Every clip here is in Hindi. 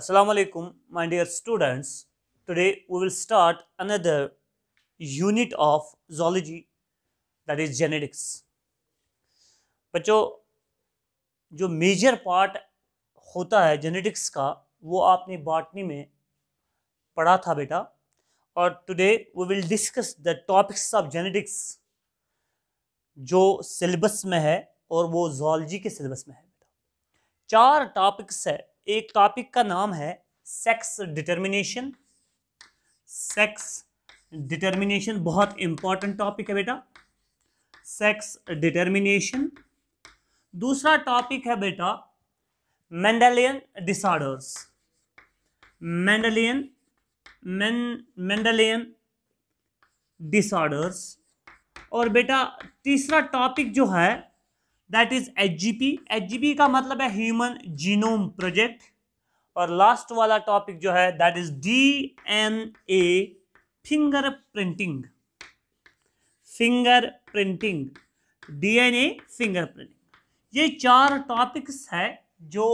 Assalamualaikum my dear students today we will start another unit of zoology that is genetics बच्चों जो मेजर पार्ट होता है जेनेटिक्स का वो आपने बॉटनी में पढ़ा था बेटा और today we will discuss the topics of genetics जो सिलेबस में है और वो जोलॉजी के सिलेबस में है बेटा चार टॉपिक्स है एक टॉपिक का नाम है सेक्स डिटर्मिनेशन सेक्स डिटर्मिनेशन बहुत इंपॉर्टेंट टॉपिक है बेटा सेक्स डिटर्मिनेशन दूसरा टॉपिक है बेटा Mendelian disorders Mendelian main Mendelian disorders और बेटा तीसरा टॉपिक जो है दैट इज एच जी का मतलब है ह्यूमन जीनोम प्रोजेक्ट और लास्ट वाला टॉपिक जो है that is D N A fingerprinting fingerprinting D N A fingerprinting ये चार टॉपिक्स है जो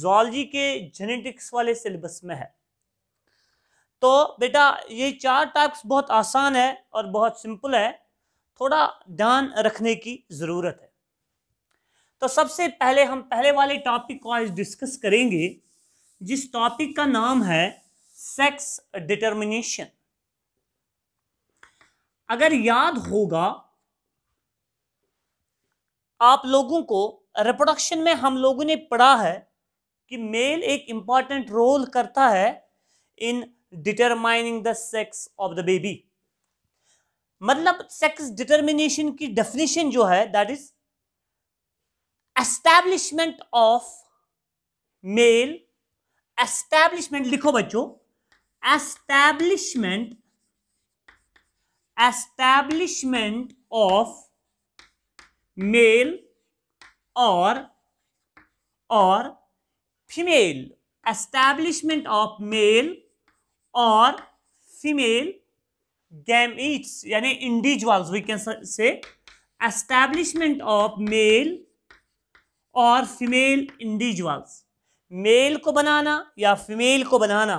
जॉलजी के जेनेटिक्स वाले सिलेबस में है तो बेटा ये चार टॉपिक्स बहुत आसान है और बहुत सिंपल है थोड़ा ध्यान रखने की ज़रूरत है तो सबसे पहले हम पहले वाले टॉपिक को आज डिस्कस करेंगे जिस टॉपिक का नाम है सेक्स डिटर्मिनेशन अगर याद होगा आप लोगों को रिप्रोडक्शन में हम लोगों ने पढ़ा है कि मेल एक इंपॉर्टेंट रोल करता है in determining the sex of the baby मतलब सेक्स डिटर्मिनेशन की डेफिनेशन जो है that is establishment of male establishment लिखो बच्चों एस्टैब्लिशमेंट एस्टैब्लिशमेंट ऑफ मेल और और फीमेल एस्टैब्लिशमेंट ऑफ मेल और फीमेल गैमिट्स यानी individuals we can say establishment of male और फीमेल इंडिविजुअल्स मेल को बनाना या फीमेल को बनाना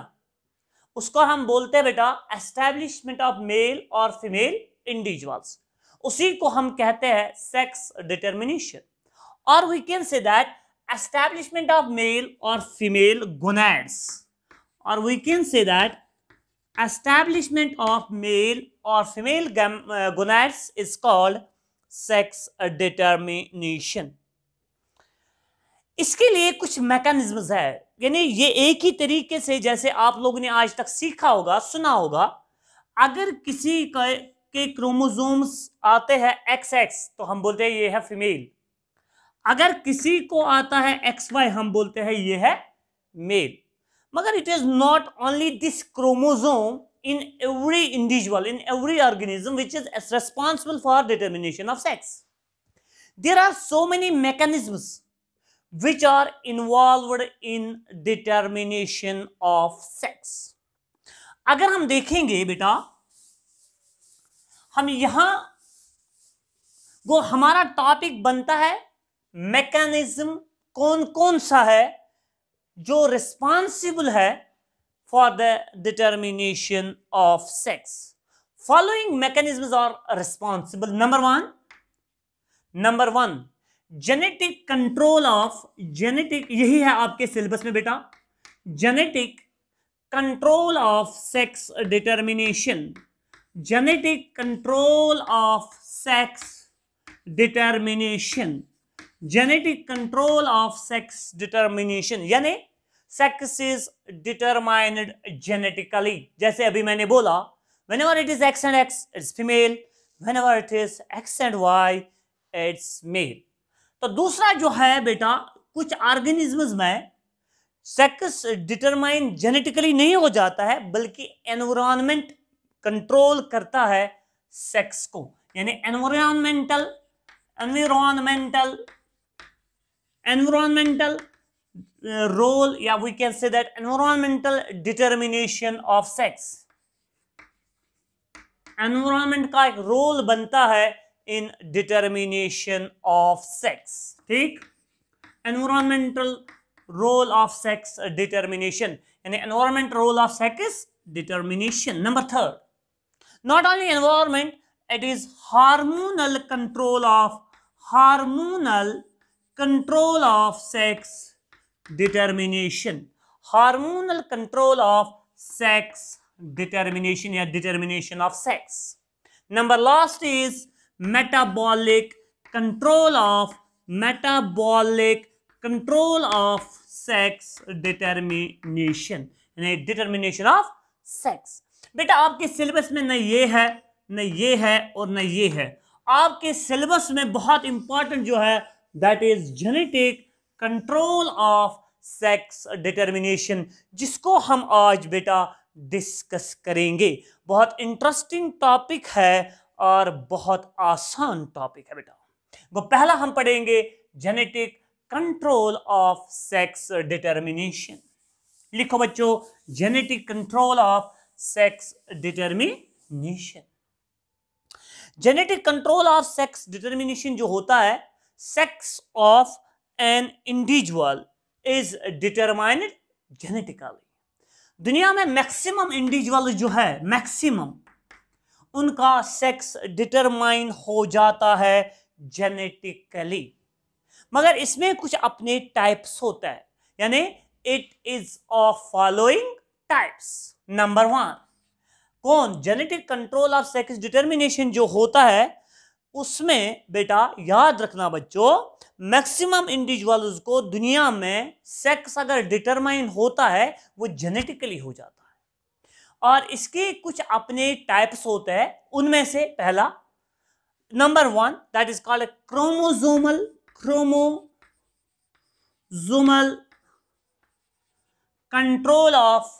उसको हम बोलते हैं बेटा एस्टेब्लिशमेंट ऑफ मेल और फीमेल इंडिविजुअल्स उसी को हम कहते हैं सेक्स डिटर्मिनेशन और we can say that establishment of male और फीमेल गोनाड्स और we can say that establishment of male और female gonads is called sex determination इसके लिए कुछ मैकेनिज्म है यानी ये एक ही तरीके से जैसे आप लोगों ने आज तक सीखा होगा सुना होगा अगर किसी का के क्रोमोजोम्स आते हैं एक्स एक्स तो हम बोलते हैं ये है फीमेल अगर किसी को आता है एक्स वाई हम बोलते हैं ये है मेल मगर it is not only this chromosome in every individual in every organism which is responsible for determination of sex there are so many mechanism which are involved in determination of sex अगर हम देखेंगे बेटा हम यहां वो हमारा टॉपिक बनता है मैकेनिज्म कौन कौन सा है जो रिस्पॉन्सिबल है for the determination of sex following mechanism are responsible number one number one genetic control of genetic यही है आपके सिलेबस में बेटा genetic control of sex determination genetic control of sex determination genetic control of sex determination यानी सेक्स इज डिटरमाइंड जेनेटिकली जैसे अभी मैंने बोला whenever it is X and X it's female whenever it is X and Y it's male तो दूसरा जो है बेटा कुछ ऑर्गेनिज्म में सेक्स डिटरमाइन जेनेटिकली नहीं हो जाता है बल्कि एनवायरमेंट कंट्रोल करता है सेक्स को यानी एनवायरमेंटल एनवायरमेंटल एनवायरमेंटल रोल या we can say that environmental determination of sex environment का एक रोल बनता है in determination of sex. ठीक environmental role of sex determination यानी environment role of sex determination. Number third, not only environment, it is hormonal control of hormonal control of sex determination. Hormonal control of sex determination या determination of sex. Number last is metabolic control of metabolic control of sex determination यानी डिटर्मिनेशन ऑफ सेक्स बेटा आपके सिलेबस में न ये है न ये है और न ये है आपके सिलेबस में बहुत इंपॉर्टेंट जो है that is genetic control of sex determination जिसको हम आज बेटा डिस्कस करेंगे बहुत इंटरेस्टिंग टॉपिक है और बहुत आसान टॉपिक है बेटा वो पहला हम पढ़ेंगे genetic control of sex determination लिखो बच्चों genetic control of sex determination genetic control of sex determination जो होता है sex of an individual is determined genetically दुनिया में मैक्सिमम इंडिविजुअल जो है मैक्सिमम उनका सेक्स डिटरमाइन हो जाता है जेनेटिकली मगर इसमें कुछ अपने टाइप्स होता है यानी it is of following types number one कौन genetic control of sex determination जो होता है उसमें बेटा याद रखना बच्चों मैक्सिमम इंडिविजुअल्स को दुनिया में सेक्स अगर डिटरमाइन होता है वो जेनेटिकली हो जाता है और इसके कुछ अपने टाइप्स होते हैं उनमें से पहला number one that is called chromosomal chromosomal control of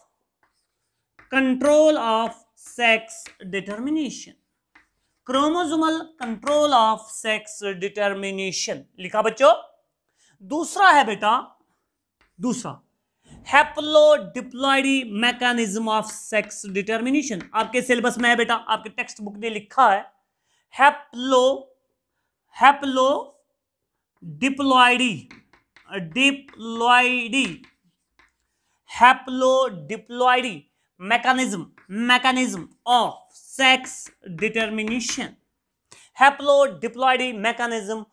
control of sex determination chromosomal control of sex determination लिखा बच्चों दूसरा है बेटा दूसरा diploidy mechanism of sex determination आपके सिलेबस में है बेटा आपके टेक्स्ट बुक ने लिखा है haplo haplodiploidy diploidy diploidy mechanism mechanism of sex determination haplodiploidy mechanism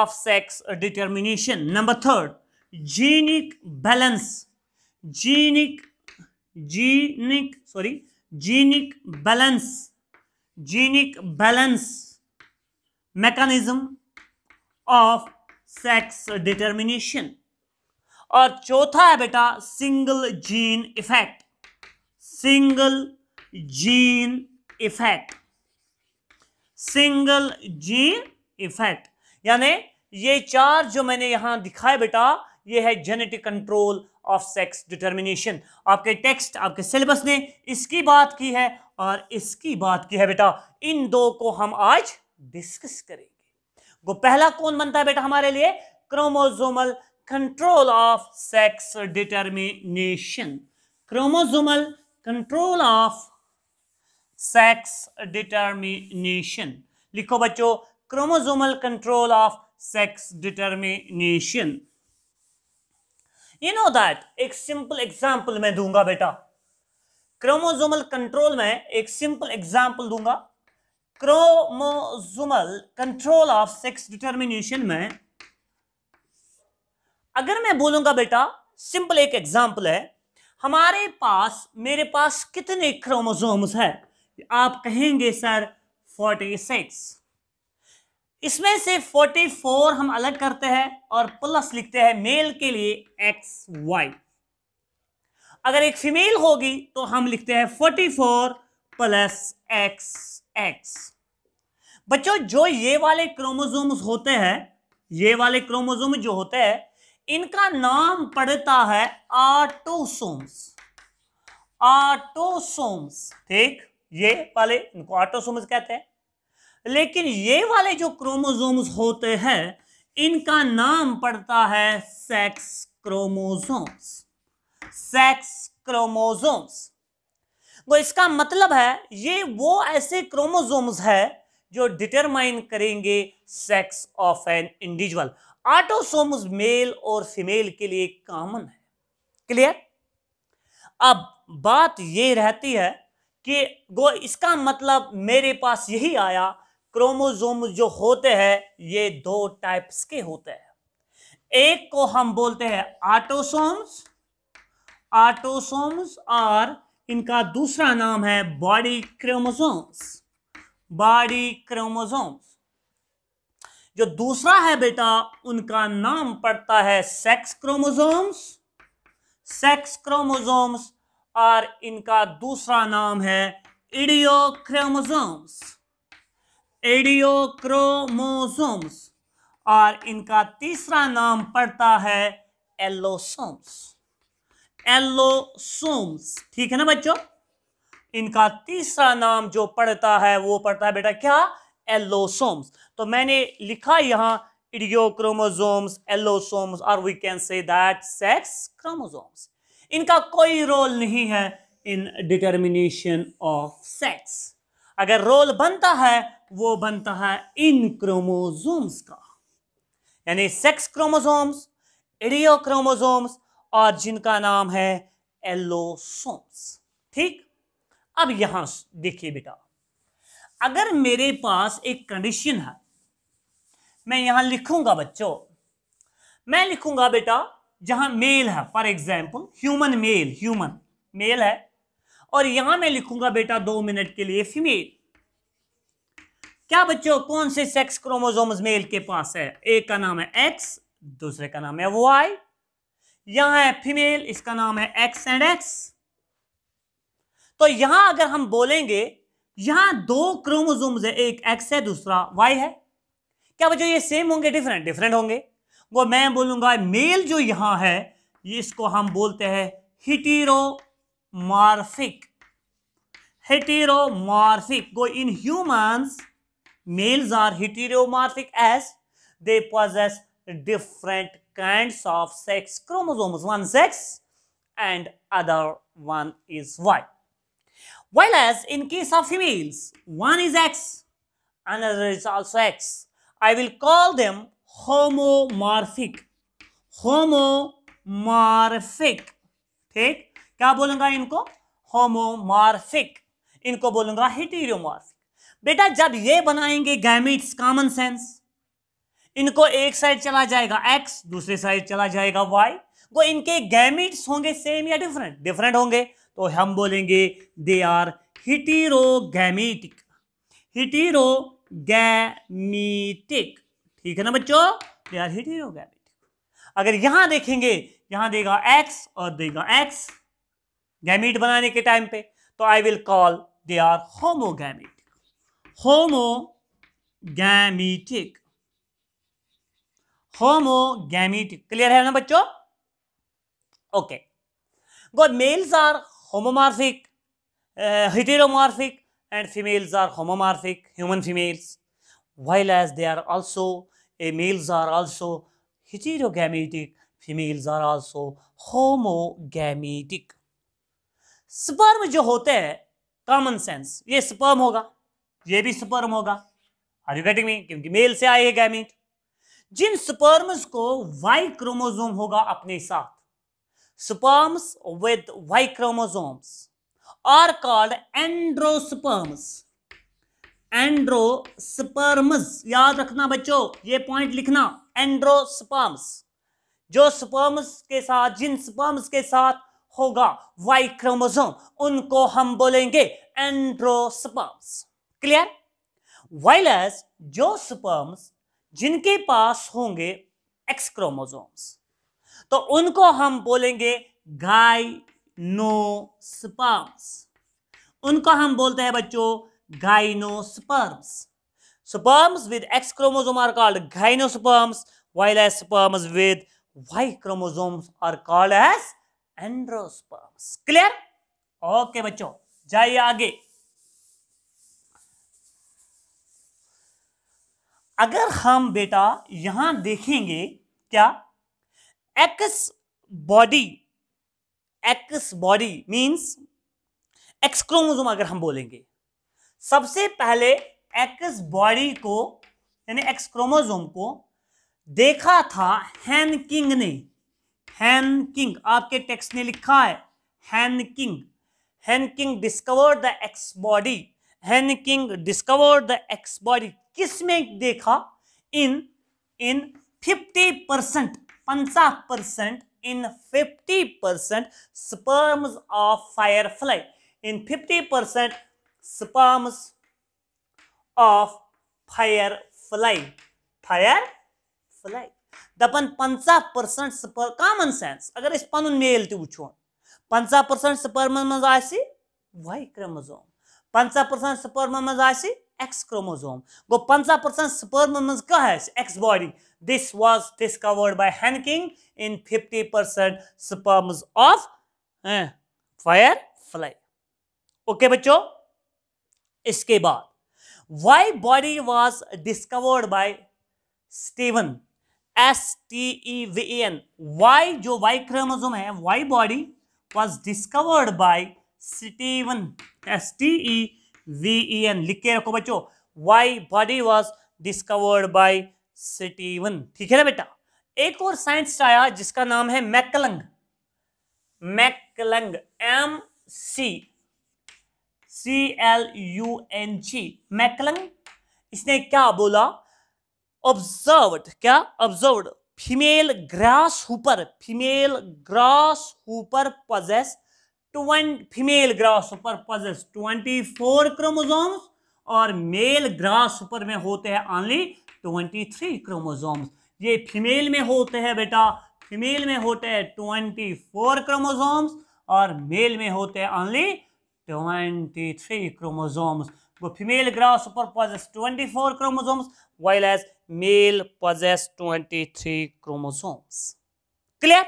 of sex determination number third genic balance genic genic sorry genic balance genic balance mechanism of sex determination और चौथा है बेटा single gene effect single gene effect single gene effect यानी ये चार जो मैंने यहां दिखाए बेटा ये है genetic control of sex determination आपके टेक्स्ट आपके सिलेबस ने इसकी बात की है और इसकी बात की है बेटा इन दो को हम आज डिस्कस करेंगे वो पहला कौन बनता है बेटा हमारे लिए chromosomal control of sex determination chromosomal control of sex determination लिखो बच्चों chromosomal control of sex determination you know that एक सिंपल एग्जाम्पल मैं दूंगा बेटा क्रोमोजोमल कंट्रोल में एक सिंपल एग्जाम्पल दूंगा chromosomal control of sex determination में अगर मैं बोलूंगा बेटा सिंपल एक एग्जाम्पल है हमारे पास मेरे पास कितने क्रोमोजोम्स है आप कहेंगे सर फोर्टी सिक्स इसमें से 44 हम अलग करते हैं और प्लस लिखते हैं मेल के लिए एक्स वाई अगर एक फीमेल होगी तो हम लिखते हैं 44 प्लस एक्स एक्स बच्चों जो ये वाले क्रोमोजोम्स होते हैं ये वाले क्रोमोजोम जो होते हैं इनका नाम पड़ता है आटोसोम्स आटोसोम्स ठीक ये वाले इनको आटोसोम्स कहते हैं लेकिन ये वाले जो क्रोमोजोम्स होते हैं इनका नाम पड़ता है सेक्स क्रोमोजोम्स सेक्स क्रोमोजोम्स वो इसका मतलब है ये वो ऐसे क्रोमोजोम्स है जो डिटरमाइन करेंगे sex of an individual autosomes male और फीमेल के लिए कॉमन है क्लियर अब बात ये रहती है कि वो इसका मतलब मेरे पास यही आया क्रोमोजोम जो होते हैं ये दो टाइप्स के होते हैं एक को हम बोलते हैं ऑटोसोम्स ऑटोसोम्स और इनका दूसरा नाम है बॉडी क्रोमोसोम्स बॉडी क्रोमोसोम्स जो दूसरा है बेटा उनका नाम पड़ता है सेक्स क्रोमोसोम्स सेक्स क्रोमोसोम्स और इनका दूसरा नाम है इडियो क्रोमोसोम्स एडियोक्रोमोसोम्स और इनका तीसरा नाम पड़ता है एलोसोम्स एलोसोम्स ठीक है ना बच्चों इनका तीसरा नाम जो पड़ता है वो पड़ता है बेटा क्या एलोसोम्स तो मैंने लिखा यहां इडियोक्रोमोजोम्स एलोसोम्स और we can say that sex chromosomes इनका कोई रोल नहीं है इन डिटर्मिनेशन ऑफ सेक्स अगर रोल बनता है वो बनता है इन क्रोमोजोम्स का यानी सेक्स क्रोमोजोम्स एडियो क्रोमोजोम्स और जिनका नाम है एलोसोम्स ठीक अब यहां देखिए बेटा अगर मेरे पास एक कंडीशन है मैं यहां लिखूंगा बच्चों मैं लिखूंगा बेटा जहां मेल है for example human male human male है और यहां मैं लिखूंगा बेटा दो मिनट के लिए फीमेल क्या बच्चों कौन से सेक्स क्रोमोजोम मेल के पास है एक का नाम है एक्स दूसरे का नाम है वाई यहां है फीमेल इसका नाम है एक्स एंड एक्स तो यहां अगर हम बोलेंगे यहां दो क्रोमोजोम है एक एक्स है दूसरा वाई है क्या बच्चों ये सेम होंगे डिफरेंट डिफरेंट होंगे वो मैं बोलूंगा मेल जो यहां है ये इसको हम बोलते हैं heteromorphic heteromorphic go in humans Males are heteromorphic as they possess different kinds of sex chromosomes, one sex and other one is Y. While as in case of females, one is X, another is also X. I will call them homomorphic. Homomorphic. ठीक क्या बोलूंगा इनको Homomorphic. इनको बोलूंगा heteromorphic. बेटा जब ये बनाएंगे गैमिट्स कॉमन सेंस इनको एक साइड चला जाएगा एक्स दूसरे साइड चला जाएगा वाई वो इनके गैमिट्स होंगे सेम या डिफरेंट डिफरेंट होंगे तो हम बोलेंगे दे आर हिटीरोगैमिटिक हिटीरोगैमिटिक ठीक है ना बच्चों दे आर हिटीरोगैमिटिक अगर यहां देखेंगे यहां देगा एक्स और देगा एक्स गैमिट बनाने के टाइम पे तो I will call they are homogametic homogametic homogametic clear है ना बच्चों okay god males are homomorphic heteromorphic and females are homomorphic human females while as they are also a males are also heterogametic females are also homogametic sperm जो होते हैं कॉमन सेंस ये स्पर्म होगा ये भी स्पर्म होगा आर यू गेटिंग मी क्योंकि मेल से आए गैमिट जिन स्पर्म्स को वाई क्रोमोजोम होगा अपने साथ sperms with Y chromosomes are called androsperms androsperms याद रखना बच्चों ये पॉइंट लिखना एंड्रोस्पर्म्स जो स्पर्म्स के साथ जिन स्पर्म्स के साथ होगा वाई क्रोमोजोम उनको हम बोलेंगे एंड्रोस्पर्म्स क्लियर वाइलस जो स्पर्म्स जिनके पास होंगे एक्स क्रोमोजोम्स तो उनको हम बोलेंगे गाय नो स्पर्म्स उनको हम बोलते हैं बच्चों gynosperms sperms with X chromosome are called gynosperms while as sperms with y chromosomes are called androsperms clear okay बच्चों जाइए आगे अगर हम बेटा यहां देखेंगे क्या X body X body means X chromosome अगर हम बोलेंगे सबसे पहले एक्स बॉडी को यानी एक्स क्रोमोजोम को देखा था हैन किंग ने हैन किंग आपके टेक्स्ट ने लिखा है Henking Henking discovered the X body Henking discovered the X body किस में देखा इन इन फिफ्टी परसेंट पंचा percent in fifty percent sperms of firefly in fifty percent sperms of firefly fly दपन पंचा परसेंट स्पर कॉमन सेंस अगर इस पन मेल तु वो पंचा परसेंट स्पर्म मज वाई क्रमजोम पंचा परसेंट स्पर्म मज X chromosome go 50% percent sperm क्या है? X body. This was discovered by Hanking in 50% sperm of firefly okay बच्चों इसके बाद Y body was discovered by Steven S T E V N वाई जो वाई क्रोमोजोम है Y body was discovered by Steven S T E V E N लिख के रखो बच्चों Y body was discovered by Steven ठीक है ना बेटा एक और साइंटिस्ट आया जिसका नाम है McClung McClung M C C L U N G McClung इसने क्या बोला ऑब्जर्वड क्या observe female grasshopper female grasshopper possesses to one female grasshopper possesses 24 chromosomes और मेल ग्रास सुपर में होते हैं ऑनली 23 क्रोमोसोम्स ये फीमेल में होते हैं बेटा फीमेल में होते हैं 24 क्रोमोसोम्स और मेल में होते हैं ऑनली 23 क्रोमोसोम्स वो female grasshopper possesses 24 chromosomes while as male possesses 23 chromosomes clear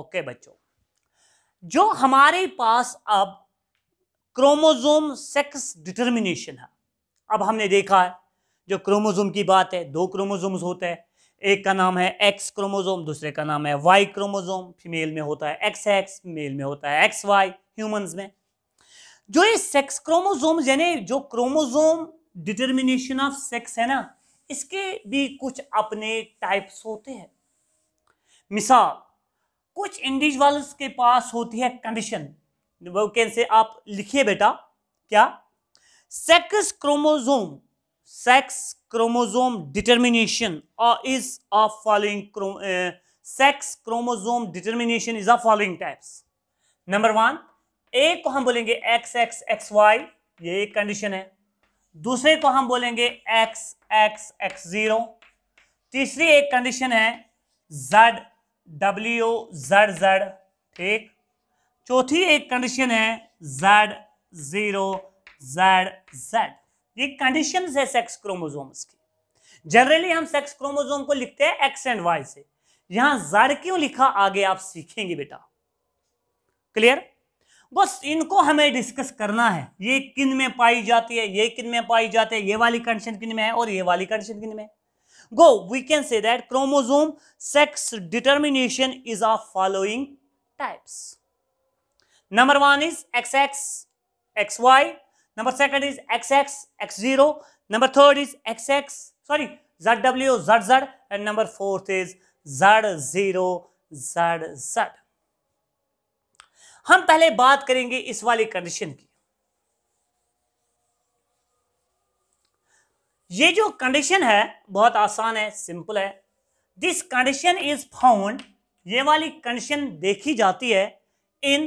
okay बच्चों जो हमारे पास अब क्रोमोजोम सेक्स डिटर्मिनेशन है अब हमने देखा है जो क्रोमोजोम की बात है दो क्रोमोजोम्स होते हैं एक का नाम है एक्स क्रोमोजोम दूसरे का नाम है वाई क्रोमोजोम फीमेल में होता है एक्स एक्स मेल में होता है एक्स वाई ह्यूम में जो ये सेक्स क्रोमोजोम यानी जो क्रोमोजोम डिटर्मिनेशन ऑफ सेक्स है ना इसके भी कुछ अपने टाइप्स होते हैं मिसाल कुछ इंडिविजुअल्स के पास होती है कंडीशन वो कैन से आप लिखिए बेटा क्या sex chromosome sex chromosome determination is of following sex chromosome determination is of following types number one एक को हम बोलेंगे एक्स एक्स एक्स वाई ये एक कंडीशन है दूसरे को हम बोलेंगे एक्स एक्स एक्स जीरो तीसरी एक कंडीशन है जेड डब्ल्यू जेड जेड ठीक चौथी एक कंडीशन है जेड जीरो जेड जेड ये कंडीशन है सेक्स क्रोमोजोम्स की जनरली हम सेक्स क्रोमोजोम को लिखते हैं एक्स एंड वाई से यहां जेड क्यों लिखा आगे आप सीखेंगे बेटा क्लियर बस इनको हमें डिस्कस करना है ये किन में पाई जाती है ये किन में पाई जाती है ये वाली कंडीशन किन में है और ये वाली कंडीशन किन में है go we can say that chromosome sex determination is of following types number 1 is xx xy number second is xx x0 number third is xx sorry zw zz and number fourth is z0 zz हम पहले बात करेंगे इस वाली कंडीशन की ये जो कंडीशन है बहुत आसान है सिंपल है दिस कंडीशन इज फाउंड ये वाली कंडीशन देखी जाती है इन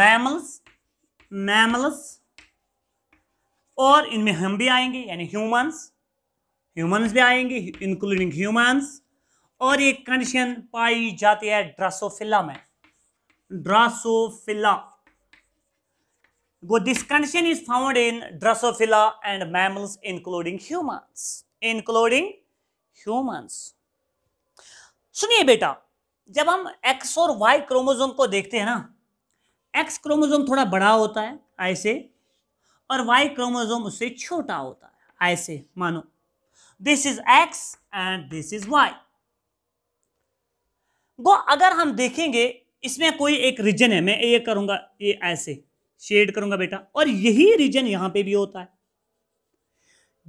मैमल्स मैमल्स और इनमें हम भी आएंगे यानी ह्यूमंस ह्यूमंस भी आएंगे इंक्लूडिंग ह्यूमंस और ये कंडीशन पाई जाती है ड्रासोफिला में Drosophila this condition is found in Drosophila and mammals including humans including humans सुनिए बेटा जब हम एक्स और वाई क्रोमोजोम को देखते हैं ना एक्स क्रोमोजोम थोड़ा बड़ा होता है ऐसे और वाई क्रोमोजोम उससे छोटा होता है ऐसे मानो this is X and this is Y वो अगर हम देखेंगे इसमें कोई एक रीजन है मैं ये करूंगा ये ऐसे शेड करूंगा बेटा और यही रीजन यहां पे भी होता है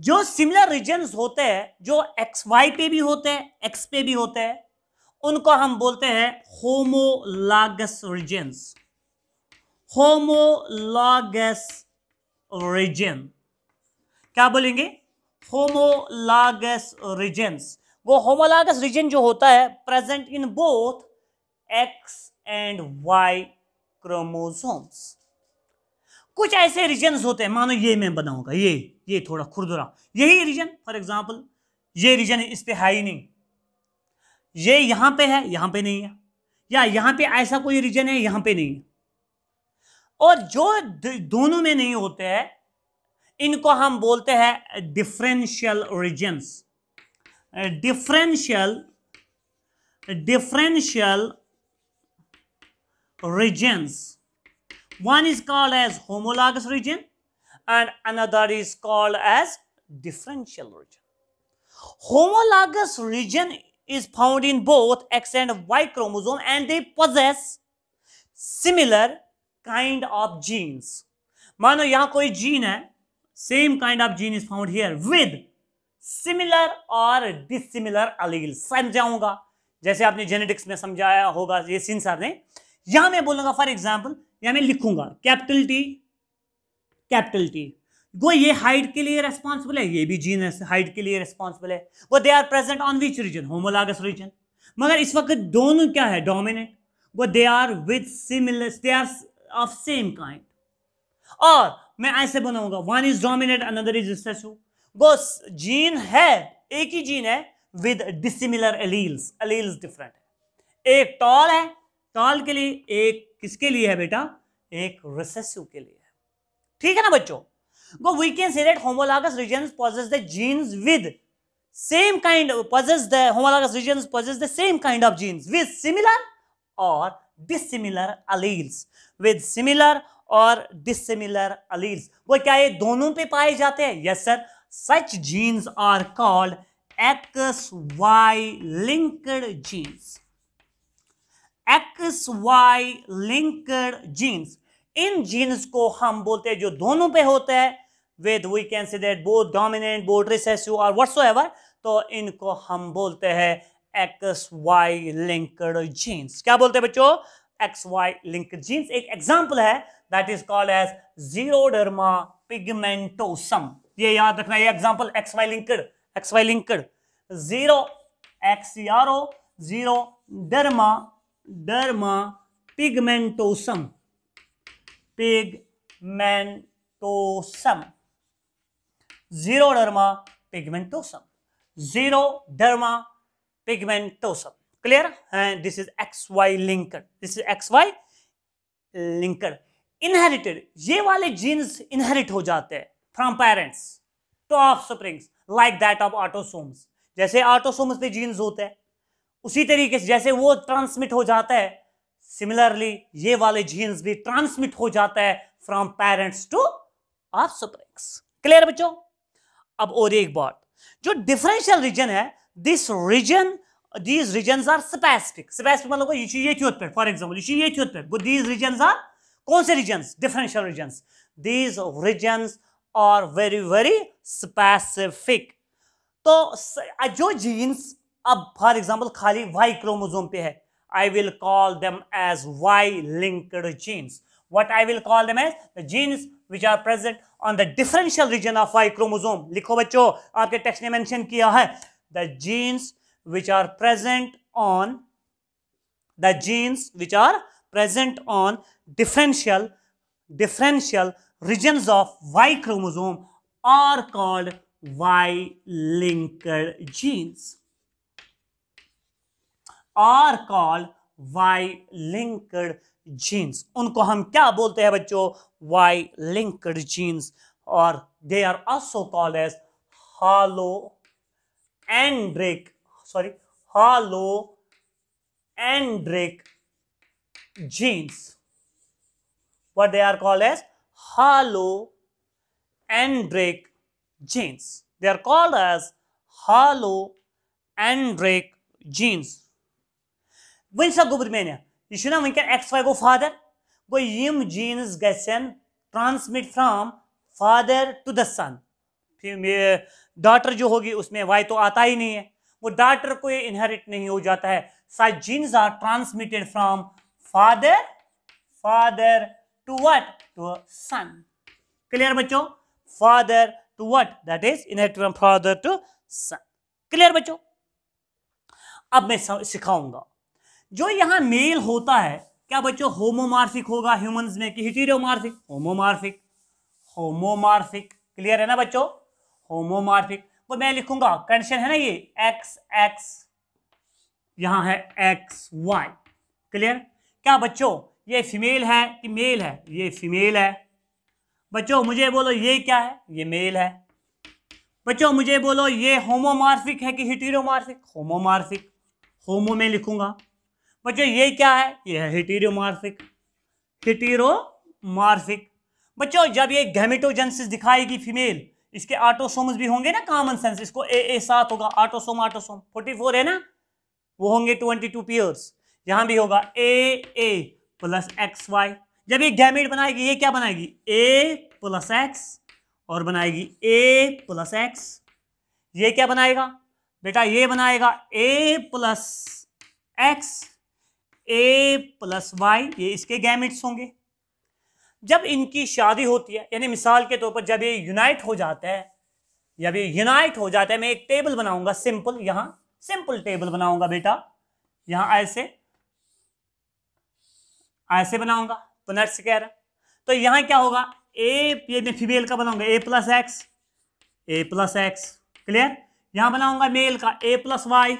जो सिमिलर रीजन होते हैं जो एक्स वाई पे भी होते हैं एक्स पे भी होते हैं उनको हम बोलते हैं होमोलागस रीजन होमोलागस रीजन क्या बोलेंगे होमोलागस रीजन्स वो होमोलागस रीजन जो होता है present in both X and Y chromosomes कुछ ऐसे रीजन होते हैं मानो ये मैं बनाऊंगा ये ये थोड़ा खुरदुरा यही रीजन फॉर एग्जाम्पल ये रीजन इस पर है ही नहीं ये यहां पे है यहां पे नहीं है या यहां पे ऐसा कोई रीजन है यहां पे नहीं है और जो दोनों में नहीं होते हैं इनको हम बोलते हैं differential region differential differential regions One is called as homologous region and another is called as differential region. Homologous region is found in both X and Y chromosome and they possess similar kind of genes. मानो यहां कोई जीन है same kind of gene is found here with similar और डिसिमिलर अलील समझाऊंगा जैसे आपने जेनेटिक्स में समझाया होगा ये सिंसर ने यहां मैं बोलूंगा फॉर एग्जाम्पल या मैं लिखूंगा कैपिटल टी कैपिटल टी वो ये हाइट के लिए रेस्पॉन्सिबल है ये भी जीन हाइट के लिए रेस्पॉन्सिबल है वो they are present on which region homologous region मगर इस वक्त दोनों क्या है डोमिनेंट वो they are with similar they are of same kind और मैं ऐसे बनाऊंगा one is dominate another is recessive वो जीन है एक ही जीन है with dissimilar alleles alleles different है एक टॉल है टॉल के लिए एक किसके लिए है बेटा एक रिसेसिव के लिए है ठीक है ना बच्चों go we can see that homologous region possess the genes with same kind possess the homologous region possess the same kind of genes with similar और डिसिमिलर अलील्स विद सिमिलर और डिसिमिलर अलील्स वो क्या ये दोनों पे पाए जाते हैं yes sir such genes are called X Y linked genes X Y linked genes इन जीन्स को हम बोलते हैं जो दोनों पे होते हैं with we can see that both dominant both recessive और व्हाट्स एवर तो इनको हम बोलते हैं एक्स वाई लिंकड जीन्स क्या बोलते हैं बच्चों एक्स वाई लिंक जीन्स एक एग्जाम्पल है that is called as xeroderma pigmentosum ये याद रखना ये example X Y linked X Y linked zero X यारो xeroderma derma pigmentosum pigmentosum xeroderma pigmentosum xeroderma pigmentosum clear and this is X Y linker this is X Y linker inherited ये वाले जीन्स इनहेरिट हो जाते हैं from parents to offsprings like that of autosomes जैसे ऑटोसोम्स पे जीन्स होते हैं उसी तरीके से जैसे वो ट्रांसमिट हो जाता है सिमिलरली ये वाले जीन्स भी ट्रांसमिट हो जाता है from parents to offsprings clear बच्चों अब और एक बात जो डिफरेंशियल रीजन है this region these region are specific specific मतलब ये ये थ्योथ पे फॉर एग्जाम्पल ये ये थ्योथ पे बट these regions कौन से region differential region these region are very very specific तो जो जीन्स अब फॉर एग्जाम्पल खाली वाई क्रोमोजोम पे है I will call them as Y linked genes what I will call them as the genes which are present on the differential region of Y chromosome लिखो बच्चो आपके टेक्स्ट ने मैंशन किया है the genes which are present on the genes which are present on differential differential region of Y chromosome are called Y linked genes are called Y linked genes उनको हम क्या बोलते हैं बच्चों वाई लिंकड जीन्स और they are also called as holandric sorry holandric genes are call as holandric genes they are call as holandric genes वन सा गोबर मैंने यह वनकन एक्स वाई गो फादर वो यम जीन्स गन transmit from father to the son फिर डॉटर जो होगी उसमें वाई तो आता ही नहीं है वो डॉटर को ये इनहेरिट नहीं हो जाता है such genes are transmitted from father father to what to son clear बच्चों father to what that is inherit from father to son clear बच्चों अब मैं सिखाऊंगा जो यहाँ मेल होता है क्या बच्चों होमोमार्फिक होगा ह्यूमंस में कि हिटीरोमार्फिक होमोमार्फिक होमोमार्फिक क्लियर है ना बच्चों होमोमार्फिक वो मैं लिखूंगा कंडीशन है ना ये एक्स एक्स यहां है एक्स वाई क्लियर क्या बच्चों ये फीमेल है कि मेल है ये फीमेल है बच्चों मुझे बोलो ये क्या है ये मेल है बच्चों मुझे बोलो ये होमोमार्फिक है कि हिटीरोमार्फिक होमोमार्फिक होमो में लिखूंगा बच्चों ये क्या है ये है हिटीरोमार्फिक हिटीरोमार्फिक बच्चों जब ये गैमेटोजेंसिस दिखाएगी फीमेल इसके आटोसोम्स भी होंगे ना कॉमन सेंस इसको ए ए सात होगा आटोसोम आटोसोम फोर्टी फोर है ना वो होंगे ट्वेंटी टू पियर्स यहां भी होगा A A plus X Y जब ये गैमेट बनाएगी ये क्या बनाएगी ए प्लस एक्स और बनाएगी ए प्लस एक्स ये क्या बनाएगा बेटा ये बनाएगा A plus X A plus Y ये इसके गैमिट्स होंगे जब इनकी शादी होती है यानी मिसाल के तौर पर जब ये यूनाइट हो जाता है जब ये यूनाइट हो जाता है मैं एक टेबल बनाऊंगा सिंपल यहां सिंपल टेबल बनाऊंगा बेटा यहां ऐसे ऐसे बनाऊंगा पुनर्स कह रहा तो यहां क्या होगा ए ये मैं फीमेल का बनाऊंगा A plus X A plus X clear यहां बनाऊंगा मेल का A plus Y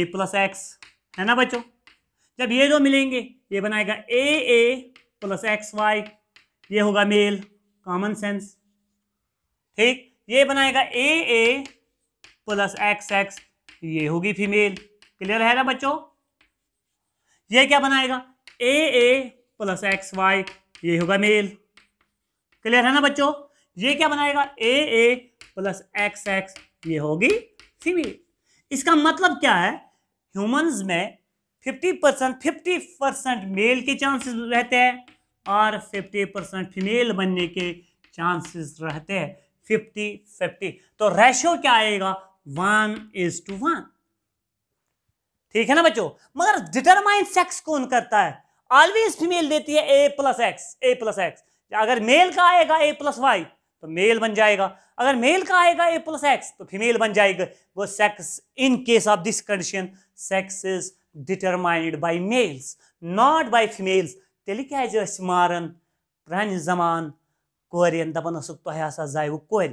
A plus X है ना बच्चों जब ये दो मिलेंगे ये बनाएगा A A plus X Y ये होगा मेल कॉमन सेंस ठीक ये बनाएगा A A plus X X ये होगी फीमेल क्लियर है ना बच्चों ये क्या बनाएगा A A plus X Y ये होगा मेल क्लियर है ना बच्चों ये क्या बनाएगा A A plus X X ये होगी फीमेल इसका मतलब क्या है ह्यूमंस में fifty percent fifty percent male के चांसेस रहते हैं और फिफ्टी परसेंट फीमेल बनने के चांसेस रहते हैं फिफ्टी फिफ्टी तो रेशो क्या आएगा वन इज टू वन ठीक है ना बच्चों मगर डिटरमाइन सेक्स कौन करता है ऑलवेज फीमेल देती है A plus X A plus X अगर मेल का आएगा ए प्लस वाई तो मेल बन जाएगा अगर मेल का आएगा ए प्लस एक्स तो फीमेल बन जाएगा वो sex in case of this condition sex is determined by males not by females تیٚلہِ کیٛازِ ٲسۍ ماران پرٛانہِ زَمانہٕ کورٮ۪ن دَپان ٲسٕکھ تۄہہِ ہسا زایوٕ کورِ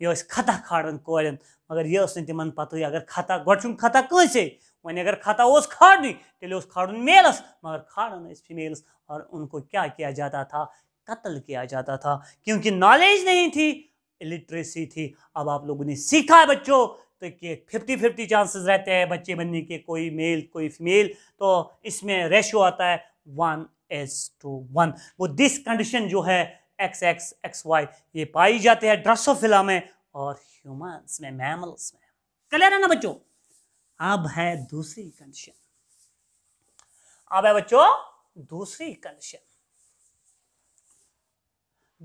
یہِ ٲسۍ خطا کھالان کورٮ۪ن مگر یہِ ٲس نہٕ تِمن پَتہٕے اگر خطا گۄڈٕ چھُنہٕ خطا کٲنٛسے وۄنۍ اگر خطا اوس کھالنٕے تیٚلہِ اوس کھالُن میلَس مگر کھالان ٲسۍ فِمیلٕز اور ان کو کیٛاہ کیا جاتا تھا قتل किया जाता था क्योंकि नॉलेज नहीं थी लिटरेसी थी अब आप लोगों ने सीखा बच्चों तो फिफ्टी फिफ्टी चांसेस रहते हैं बच्चे बनने के कोई मेल कोई फीमेल तो इसमें रेशो आता है वन एस टू वन वो दिस कंडीशन जो है एक्स एक्स एक्स वाई ये पाई जाते हैं ड्रसोफिला में और ह्यूमंस में मैमल्स में क्लियर है ना बच्चों अब है दूसरी कंडीशन अब है बच्चों दूसरी कंडीशन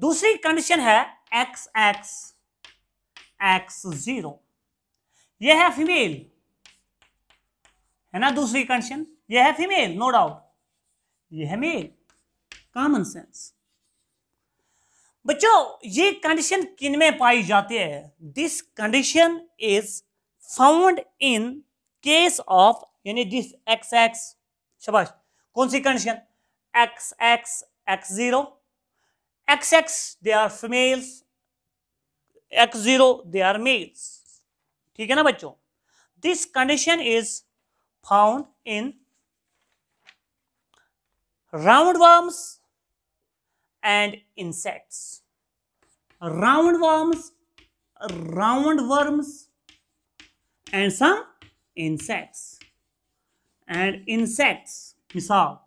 दूसरी कंडीशन है एक्स एक्स एक्स जीरो ये है फीमेल है ना दूसरी कंडीशन ये है फीमेल नो डाउट ये है मेल कॉमन सेंस बच्चों ये कंडीशन किन में पाई जाती है this condition is found in case of यानी दिस एक्स एक्स शबाश कौन सी condition X X X zero X X they are females X zero they are males ठीक है ना बच्चों this condition is found in round worms and insects round worms round worms and some insects and insects मिसाल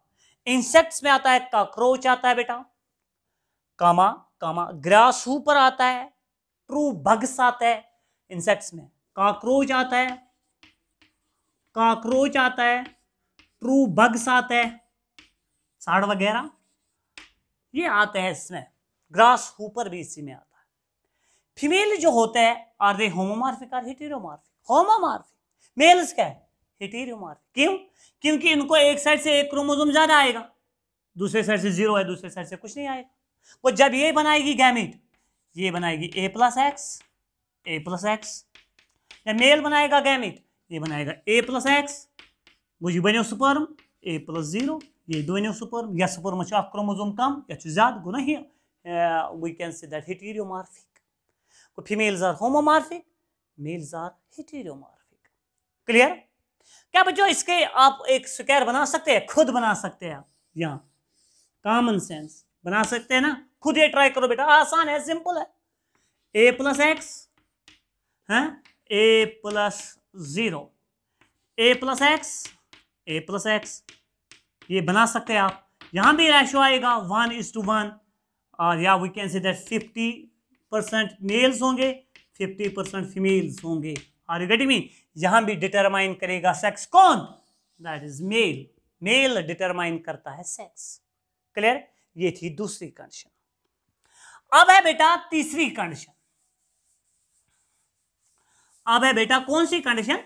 इंसेक्ट्स में आता है कॉकरोच आता है बेटा कामा कामा ग्रास ऊपर आता है ट्रू बग्स आता है इंसेक्ट्स में काक्रोच आता है काक्रोच आता है ट्रू बग्स आता है साड़ वगैरह ये आता है इसमें ग्रास ऊपर भी इसी में आता है फीमेल जो होता है आर दे होमोमार्फिक और हेटेरोमार्फिक होमोमार्फिक मेल्स क्या है हेटेरोमार्फिक क्यों क्योंकि इनको एक साइड से एक क्रोमोजोम ज़्यादा आएगा दूसरे साइड से जीरो है दूसरे साइड से कुछ नहीं आएगा वो जब ये बनाएगी गैमिट ये बनाएगी A plus X A plus X या मेल बनाएगा गैमिट ये बनाएगा ए प्लस एक्स गो यह बनो सुपर्म ए प्लस जीरो ये बनो सुपर्म या सुपर्म अख क्रोमोजोम कम यह अच्छा ज्यादा गो ना we can see that heteromorphic go females are homomorphic males are heteromorphic clear क्या बच्चों इसके आप एक स्क्वायर बना सकते हैं खुद बना सकते हैं आप यहाँ कॉमन सेंस बना सकते हैं ना खुद ये ट्राई करो बेटा आसान है सिंपल है ए प्लस एक्स है A plus zero A plus X A plus X ये बना सकते हैं आप यहां भी रेशो आएगा वन इज टू वन और या we can see that fifty percent males होंगे फिफ्टी परसेंट फीमेल्स होंगे आर यू गेटिंग मी यहां भी डिटरमाइन करेगा सेक्स कौन that is male male determine करता है सेक्स क्लियर ये थी दूसरी कंडीशन अब है बेटा तीसरी कंडीशन अब है बेटा कौन सी कंडीशन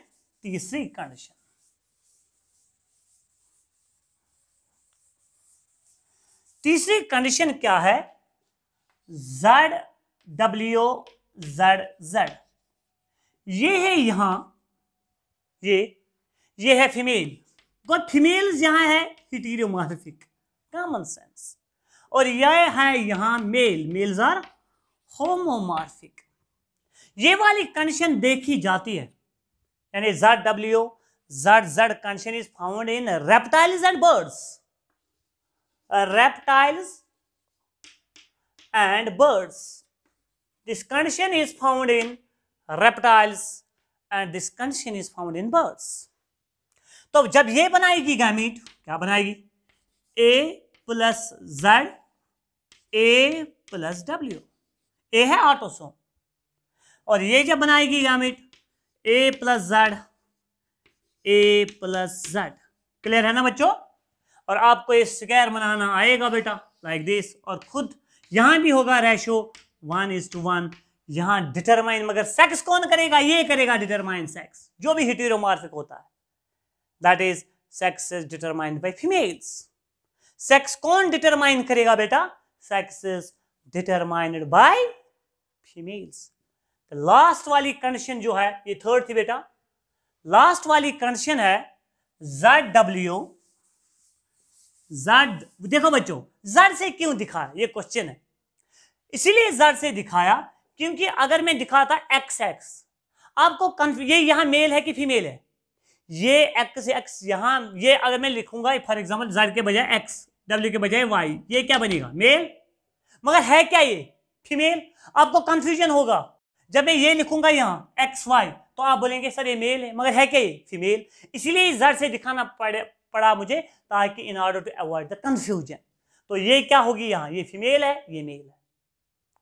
तीसरी कंडीशन तीसरी कंडीशन क्या है जेड डब्ल्यू जेड जेड ये है यहां ये ये है फीमेल गॉड फीमेल यहां है हिटीरियोमार्फिक कॉमन सेंस और यह है यहां मेल मेल्स आर होमोमार्फिक ये वाली कंडीशन देखी जाती है यानी जड W Z Z condition is found in reptiles and birds reptiles and birds this condition is found in reptiles and this condition is found in birds तो जब ये बनाएगी गैमिट क्या बनाएगी A plus Z A plus W A है ऑटोसोम और ये क्या बनाएगी gamete A plus Z A plus Z clear है ना बच्चों और आपको ये स्क्वायर बनाना आएगा बेटा लाइक दिस और खुद यहां भी होगा ratio one is to one यहाँ डिटरमाइन मगर सेक्स कौन करेगा ये करेगा डिटरमाइन सेक्स जो भी हिटेरोमार्फिक होता है that is sex is determined by females sex कौन डिटरमाइन करेगा बेटा sex is determined by females last वाली कंडीशन जो है ये थर्ड थी बेटा लास्ट वाली कंडीशन है जेड डब्ल्यू जेड देखो बच्चों जेड से क्यों दिखाया ये क्वेश्चन है इसीलिए जेड से दिखाया क्योंकि अगर मैं दिखाता एक्स एक्स आपको ये यहां मेल है कि फीमेल है ये एक्स एक्स यहां ये अगर मैं लिखूंगा फॉर एग्जाम्पल जेड के बजाय एक्स डब्ल्यू के बजाय वाई ये क्या बनेगा मेल मगर है क्या ये फीमेल आपको कंफ्यूजन होगा जब मैं ये लिखूंगा यहाँ एक्स वाई तो आप बोलेंगे सर ये मेल है मगर है क्या ये फीमेल इसीलिए जर से दिखाना पड़े पड़ा मुझे ताकि in order to avoid the confusion तो ये क्या होगी यहाँ ये फीमेल है ये मेल है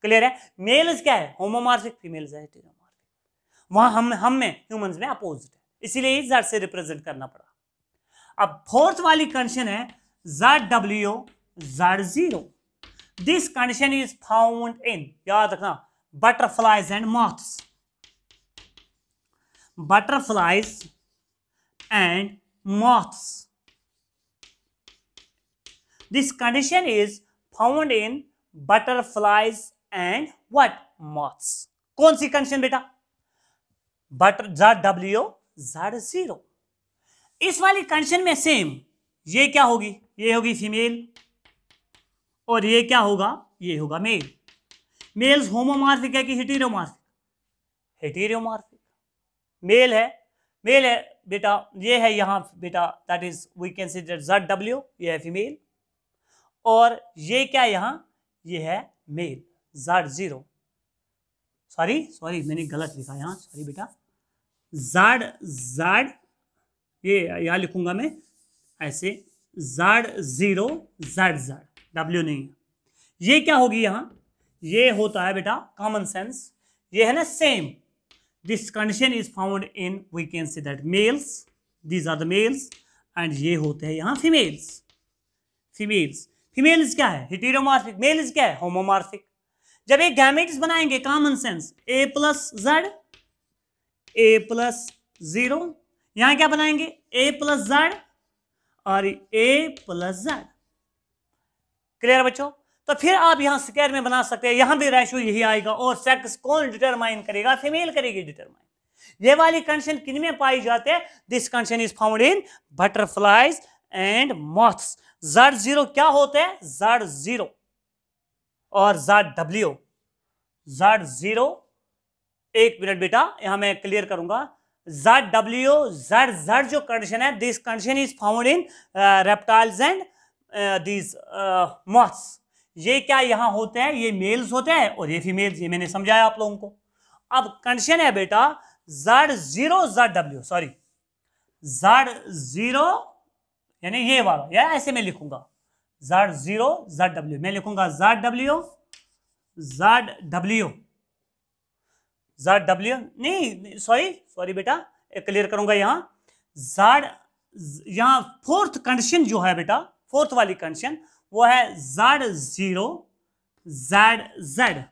क्लियर है मेल्स क्या है होमोमार्फिक फीमेल्स है हेटेरोमार्फिक वहाँ हम हम में ह्यूमंस में अपोजिट है इसीलिए जर से रिप्रेजेंट करना पड़ा अब फोर्थ वाली कंडीशन है Z W Z zero this condition is found in याद रखना butterflies and moths butterflies and moths this condition is found in butterflies and what moths कौन सी कंडीशन बेटा butter Z W Z zero इस वाली कंडीशन में सेम ये क्या होगी ये होगी फीमेल और ये क्या होगा ये होगा मेल मेल्स होमोमार्फिक है कि हिटीरोमार्फिक हिटीरोमार्फिक मेल है मेल है बेटा ये है यहाँ बेटा that is we can see Z W ये है फीमेल और ये क्या यहाँ ये है मेल जाड जीरो सॉरी सॉरी मैंने गलत लिखा यहाँ सॉरी बेटा जाड जाड ये यहाँ लिखूंगा मैं ऐसे जाड जीरो जाड जाड डब्ल्यू नहीं ये क्या होगी यहाँ ये होता है बेटा कॉमन सेंस ये है ना same this condition is found in we can see that males these are the males and ये होते हैं यहाँ फीमेल्स फीमेल्स फीमेल्स क्या है हिटेरोमार्फिक मेल्स क्या है होमोमार्फिक जब ये गैमेट्स बनाएंगे common sense A plus Z A plus zero यहां क्या बनाएंगे ए प्लस जेड और ए प्लस जेड क्लियर बच्चों तो फिर आप यहाँ स्क्वायर में बना सकते हैं यहाँ भी रेशो यही आएगा और सेक्स कौन डिटरमाइन करेगा फीमेल करेगी डिटरमाइन ये वाली कंडीशन किन में पाई जाते हैं this condition is found in butterflies and moths Z zero क्या होते हैं जड जीरो और जड डब्ल्यू जड जीरो एक मिनट बेटा यहां मैं क्लियर करूंगा जड डब्ल्यू जड जड जो कंडीशन है this condition is found in reptiles and this moths ये क्या यहां होते हैं ये मेल्स होते हैं और ये फीमेल्स ये मैंने समझाया आप लोगों को अब कंडीशन है बेटा जड जीरो जड डब्ल्यू सॉरी जड जीरो यानी ये वाला या ऐसे में लिखूंगा जड जीरो जड डब्ल्यू मैं लिखूंगा जड डब्ल्यू जड डब्ल्यू जड डब्ल्यू नहीं सॉरी सॉरी बेटा क्लियर करूंगा यहां जड यहां फोर्थ कंडीशन जो है बेटा फोर्थ वाली कंडीशन वो है जेड ज़ीरो जेड जेड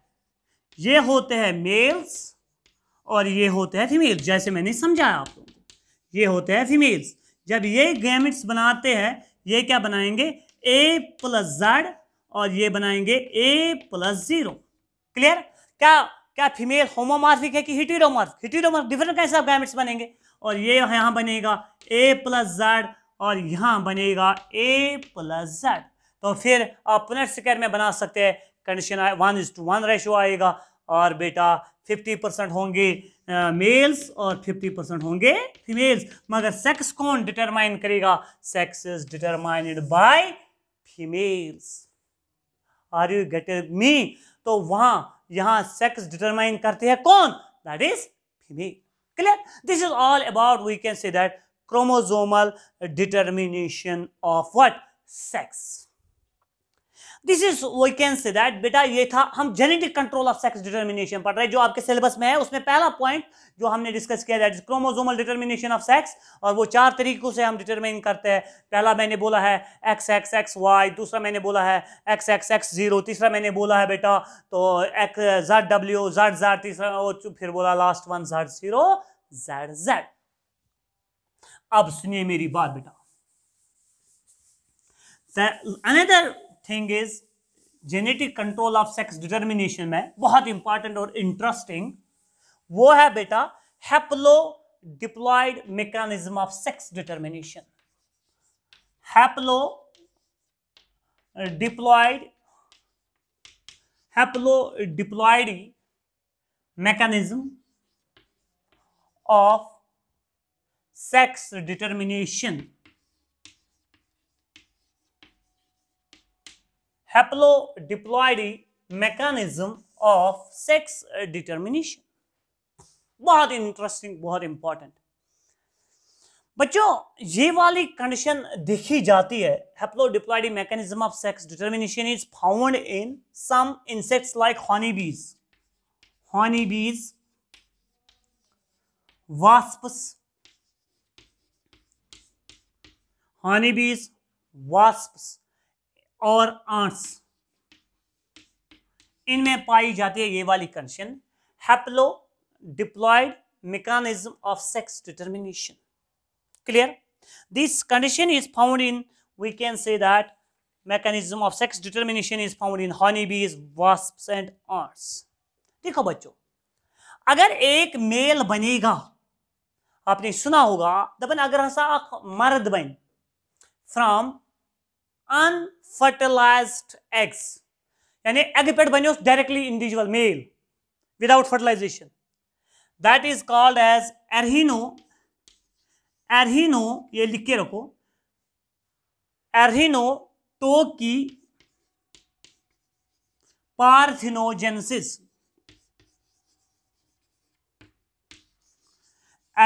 ये होते हैं मेल्स और ये होते हैं फीमेल्स जैसे मैंने समझाया आप लोगों को ये होते हैं फीमेल्स जब ये गैमिट्स बनाते हैं ये क्या बनाएंगे ए प्लस जेड और ये बनाएंगे ए प्लस ज़ीरो क्लियर क्या क्या फीमेल होमोमार्फिक है कि हिटीरोमार्फ हिटीरोमार्फ डिफरेंट कैसे आप गैमिट्स बनेंगे और ये यहां बनेगा ए प्लस जेड और यहां बनेगा ए प्लस जेड तो फिर आप पुनट स्क्वायर में बना सकते हैं condition one is to one ratio आएगा और बेटा 50 परसेंट होंगे मेल्स और 50 परसेंट होंगे फीमेल्स मगर सेक्स कौन डिटरमाइन करेगा sex is determined by females are you get me तो वहां यहां सेक्स डिटरमाइन करते हैं कौन that is female clear this is all about we can say that chromosomal determination of what sex this is we can say that बेटा ये था हम genetic control of sex determination पढ़ रहे जो आपके सिलेबस में है उसमें पहला पॉइंट जो हमने डिस्कस किया that is chromosomal determination of sex और वो चार तरीकों से हम डिटर्मिन करते हैं पहला मैंने बोला है एक्स एक्स एक्स वाई दूसरा मैंने बोला है एक्स एक्स एक्स जीरो तीसरा मैंने बोला है बेटा तो X Z W Z Z तीसरा और फिर बोला last one Z zero Z Z अब सुनिए मेरी बात बेटा another thing is genetic control of sex determination में बहुत इंपॉर्टेंट और इंटरेस्टिंग वो है बेटा haplo diploid mechanism of sex determination haplo diploid haplo diploid mechanism of sex determination diploidy mechanism of sex determination बहुत इंटरेस्टिंग बहुत इंपॉर्टेंट बच्चों ये वाली कंडीशन देखी जाती है diploidy mechanism of sex determination is found in some insects like honey bees honey bees wasps horny bees वास्पस और आर्ट्स इनमें पाई जाती है ये वाली condition haplo diploid mechanism of sex determination clear this condition is found in we can say that mechanism of sex determination is found in honey bees wasp and ants देखो बच्चों अगर एक मेल बनेगा आपने सुना होगा दबन अगर ऐसा मर्द बन फ्रॉम अनफर्टिलाइज्ड एग्स यानी एग पेट बने directly individual male without fertilisation that is called as arrheno arrheno ये लिख के रखो एरहीनो तो की पार्थिनोजेनेसिस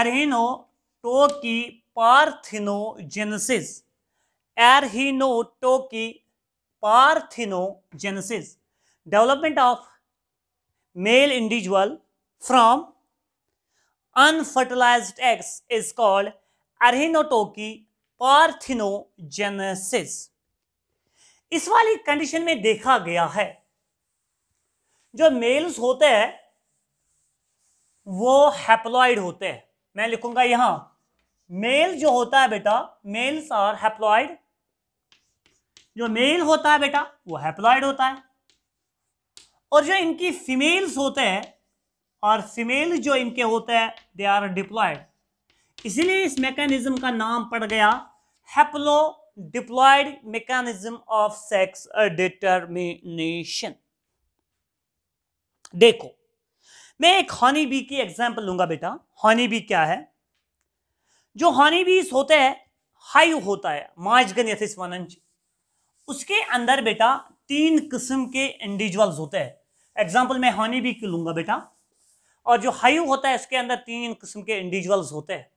एरहीनो तो की पार्थिनोजेनेसिस एरहीनोटोकी की parthenogenesis development of male individual from unfertilised eggs is called arrhenotoky parthenogenesis इस वाली कंडीशन में देखा गया है जो मेल्स होते हैं वो हैप्लॉइड होते हैं मैं लिखूंगा यहां मेल जो होता है बेटा मेल्स आर हैप्लॉइड जो मेल होता है बेटा वो हैप्लॉयड होता है और जो इनकी फीमेल्स होते हैं और फीमेल जो इनके होते हैं दे आर डिप्लॉयड इसीलिए इस मैकेनिज्म का नाम पड़ गया haplo diploid mechanism of sex determination देखो मैं एक हॉनी बी की एग्जाम्पल लूंगा बेटा हॉनी बी क्या है जो हॉनी बीस होते हैं हाई होता है माजगन यथिस वनंच उसके अंदर बेटा तीन किस्म के इंडिविजुअल्स होते हैं एग्जाम्पल मैं हनी भी लूंगा बेटा और जो हाइव होता है उसके अंदर तीन किस्म के इंडिविजुअल्स होते हैं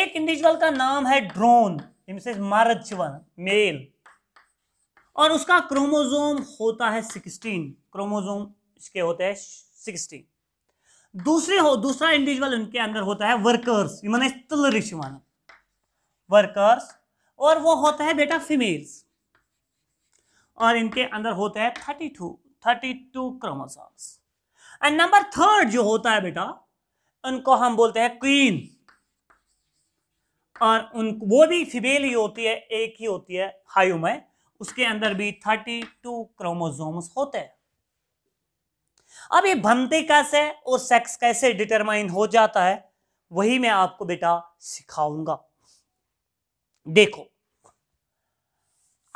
एक इंडिविजुअल का नाम है ड्रोन मारद चिवन मेल और उसका क्रोमोजोम होता है सिक्सटीन क्रोमोजोम इसके होते हैं सिक्सटीन दूसरे हो दूसरा इंडिविजुअल उनके अंदर होता है वर्कर्स मैंने तिलरिश वर्कर्स और वो होता है बेटा फीमेल्स और इनके अंदर होता है thirty two thirty two chromosomes and number third जो होता है बेटा उनको हम बोलते हैं क्वीन और उन वो भी फीमेल ही होती है एक ही होती है हायु में उसके अंदर भी थर्टी टू क्रोमोजोम्स होते हैं अब ये बनते कैसे और सेक्स कैसे डिटरमाइन हो जाता है वही मैं आपको बेटा सिखाऊंगा देखो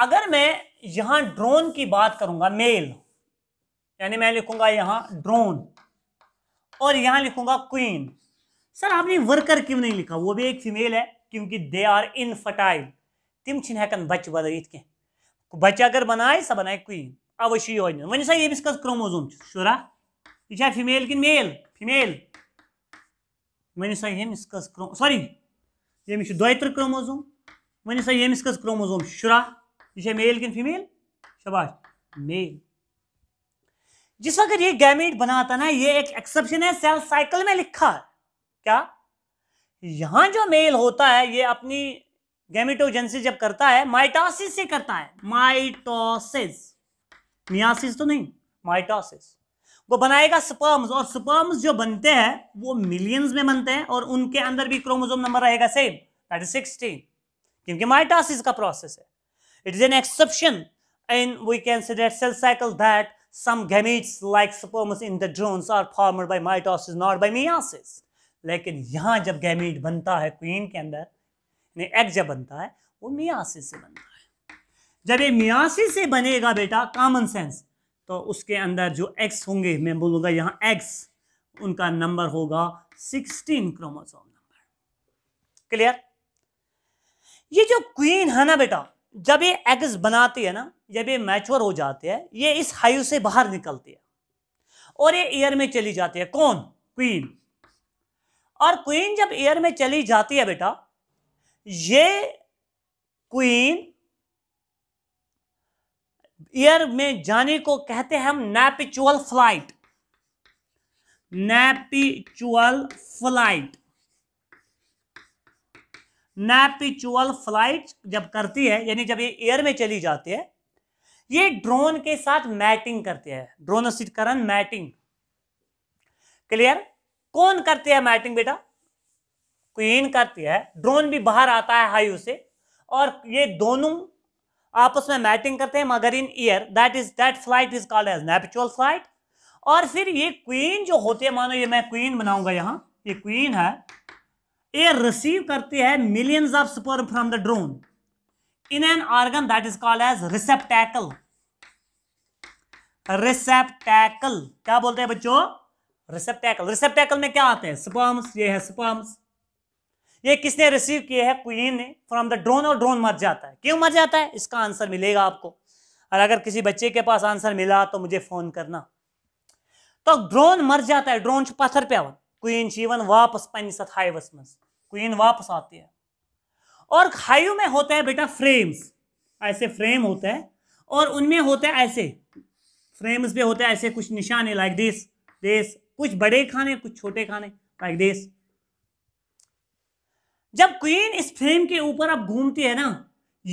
अगर मैं यहां ड्रोन की बात करूंगा मेल यानी मैं लिखूंगा यहां ड्रोन और यहां लिखूंगा क्वीन सर आपने वर्कर क्यों नहीं लिखा वो भी एक फीमेल है क्योंकि दे आर इनफर्टाइल तिम छिन बच बद बच अगर बनाए सब बनाए क्वीन अवश्य वन वन सा यमिस कस क्रोमोजोम शुरा यह फीमेल कि मेल फीमेल वन सा कस सॉरी ये दोत्र क्रोमोजोम वन सा यमिस कस क्रोमोजोम शुरा You say male can female? Shabash. जिस वक्त ये गैमेट बनाता ना ये एक एक्सेप्शन है सेल साइकिल में लिखा है क्या यहां जो मेल होता है ये अपनी गैमेटोजेंसिस जब करता है माइटोसिस से करता है माइटोसिस मियासिस तो नहीं माइटोसिस वो बनाएगा स्पर्म्स और स्पर्म्स जो बनते हैं वो मिलियंस में बनते हैं और उनके अंदर भी क्रोमोजोम नंबर रहेगा सेम दैट इज सिक्सटीन क्योंकि माइटासिस का प्रोसेस है It is an exception and we can see that cell cycle that some gametes like sperms in the drones are formed by mitosis not by meiosis. लेकिन यहाँ जब गैमीट बनता है क्वीन के अंदर यानी एग जब बनता है वो मियासिस से बनता है जब ये मियासिस से बनेगा बेटा कॉमन सेंस तो उसके अंदर जो एक्स होंगे मैं बोलूँगा यहाँ एक्स उनका नंबर होगा सिक्सटीन क्रोमोसोम नंबर क्लियर ये जो क्वीन है ना बेटा जब ये एग्स बनाते हैं ना जब ये मैच्योर हो जाते हैं ये इस हाइव से बाहर निकलते हैं और ये एयर में चली जाती है कौन क्वीन और क्वीन जब एयर में चली जाती है बेटा ये क्वीन एयर में जाने को कहते हैं हम nuptial flight nuptial flight nuptial flight जब करती है यानी जब ये एयर में चली जाती है ये ड्रोन के साथ मैटिंग करते हैं ड्रोन करण मैटिंग क्लियर कौन करती है मैटिंग बेटा क्वीन करती है ड्रोन भी बाहर आता है हाई से और ये दोनों आपस में मैटिंग करते हैं मगर in air that is that flight is called as nuptial flight और फिर ये क्वीन जो होती है मानो ये मैं क्वीन बनाऊंगा यहां ये क्वीन है ए रिसीव करती है millions of sperm from the drone in an organ that is called as receptacle receptacle क्या बोलते हैं बच्चों रिसेप्टैकल रिसेप्टैकल में क्या आते हैं स्पर्म्स ये है स्पर्म्स ये किसने रिसीव किए हैं क्वीन ने फ्रॉम द ड्रोन और ड्रोन मर जाता है क्यों मर जाता है इसका आंसर मिलेगा आपको और अगर किसी बच्चे के पास आंसर मिला तो मुझे फोन करना तो ड्रोन मर जाता है ड्रोन पत्थर पे आवन क्वीन जीवन वापस पन्न हाइवस मज क्वीन वापस आती है और खायु में होते हैं बेटा फ्रेम्स ऐसे फ्रेम होते हैं और उनमें होते हैं ऐसे फ्रेम्स भी होते हैं ऐसे कुछ निशाने लाइक दिस दिस कुछ बड़े खाने कुछ छोटे खाने लाइक दिस जब क्वीन इस फ्रेम के ऊपर अब घूमती है ना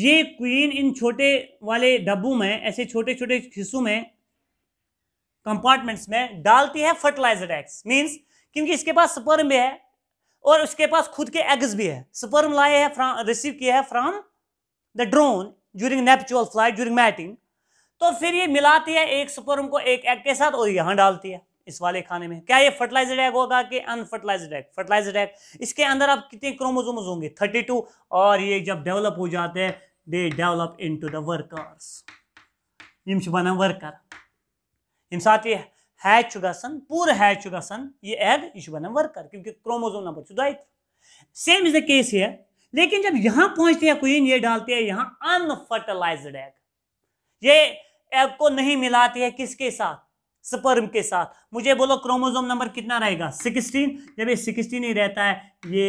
ये क्वीन इन छोटे वाले डब्बों में ऐसे छोटे छोटे हिस्सों में कंपार्टमेंट्स में डालती है फर्टिलाइजर एक्स मींस क्योंकि इसके पास स्पर्म भी है और उसके पास खुद के एग्स भी है स्पर्म लाए हैं रिसीव किया है from the drone during nuptial flight during mating तो फिर ये मिलाती है एक स्पर्म को एक एग के साथ और यहाँ डालती है इस वाले खाने में क्या ये फर्टिलाइज्ड एग होगा कि अनफर्टिलाइज्ड एग फर्टिलाइज्ड एग इसके अंदर आप कितने क्रोमोजोम्स होंगे थर्टी टू और ये जब डेवलप हो जाते हैं दे डेवलप इन टू द वर्कर्स यम बना वर्कर यम साथ ये हैच गसन पूर हैच गसन ये एग यह बना वर्कर क्योंकि क्रोमोजोम नंबर दायत सेम इज द केस है लेकिन जब यहाँ पहुंचते हैं क्वीन ये डालते हैं यहाँ अनफर्टिलाइज्ड एग ये एग को नहीं मिलाते हैं किसके साथ स्पर्म के साथ मुझे बोलो क्रोमोजोम नंबर कितना रहेगा सिक्सटीन जब ये सिक्सटीन ही रहता है ये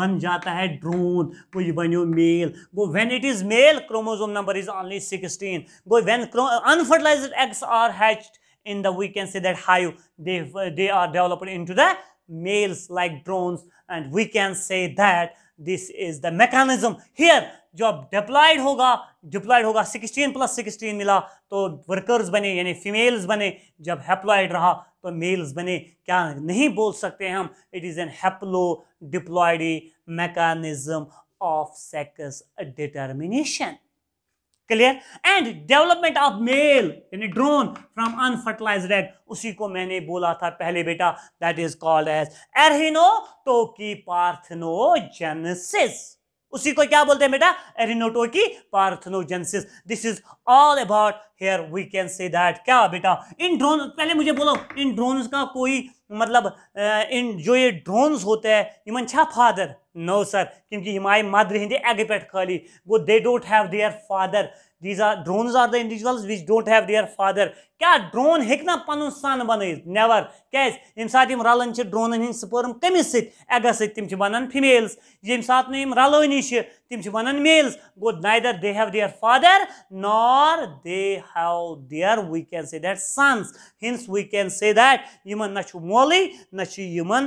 बन जाता है ड्रोन वो ये बनो मेल गो when it is male chromosome number is only sixteen गो when unfertilised eggs are hatched in the we can say that hive they they are developed into the males like drones and we can say that this is the mechanism here जो अब डिप्लाइड होगा डिप्लाइड होगा 16 प्लस 16 मिला तो वर्कर्स बने यानी फीमेल्स बने जब हैप्लॉइड रहा तो मेल्स बने क्या नहीं बोल सकते हम it is an haplo diploidy mechanism of sex determination clear and development of male यानी ड्रोन फ्रॉम अनफर्टिलाइज एग उसी को मैंने बोला था पहले बेटा that is called as toky parthenogenesis उसी को क्या बोलते हैं बेटा arrhenotoky parthenogenesis this is all about here we can say that क्या बेटा इन ड्रोन पहले मुझे बोलो इन ड्रोन का कोई मतलब इन जो ये ड्रोन्स होते हैं इन फादर नो सर क्योंकि हम आई मदर हिंदे एग पे खाली गो they don't have their father these are drones are the individuals which don't have their father क्या ड्रोन हेक ना पन सन बन नवर क्या ये रलान ड्रोन हिंद स्पर्म कमिस सगस सम बनान फिमेल्स ये सात ना रलानी तम बनान मेल्स गो neither they have their father nor they have their we can say that sons hence we can say that in ना मोल ना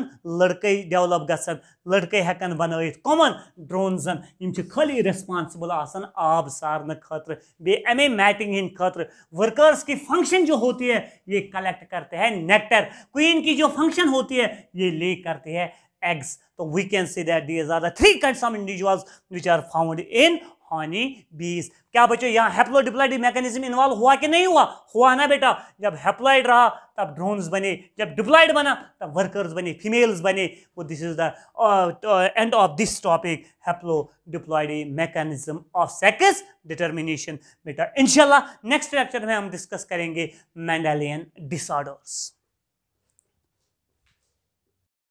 लड़क डेवलप ग लड़क हेकन बन कमन ड्रोनजन यम खाली रेस्पॉन्सिबल आब सार खे अमे मैटिंग हिंद खर्कर्स की फंक्शन जो होती है ये कलेक्ट करते हैं नेक्टर क्वीन की जो फंक्शन होती है ये ले करते हैं एग्स तो we can see that these are the three kind of individuals which are found in honey bees क्या बच्चों यहाँ हेप्लोडिप्लाइड मैकेनिज्म इन्वॉल्व हुआ कि नहीं हुआ हुआ ना बेटा जब हेप्लाइड रहा तब ड्रोन्स बने जब डिप्लाइड बना तब वर्कर्स बने फीमेल्स बने वो this is the end of this topic haplodiploidy mechanism of sex determination बेटा इनशाला नेक्स्ट लेक्चर में हम डिस्कस करेंगे मैंडेलियन डिसऑर्डर्स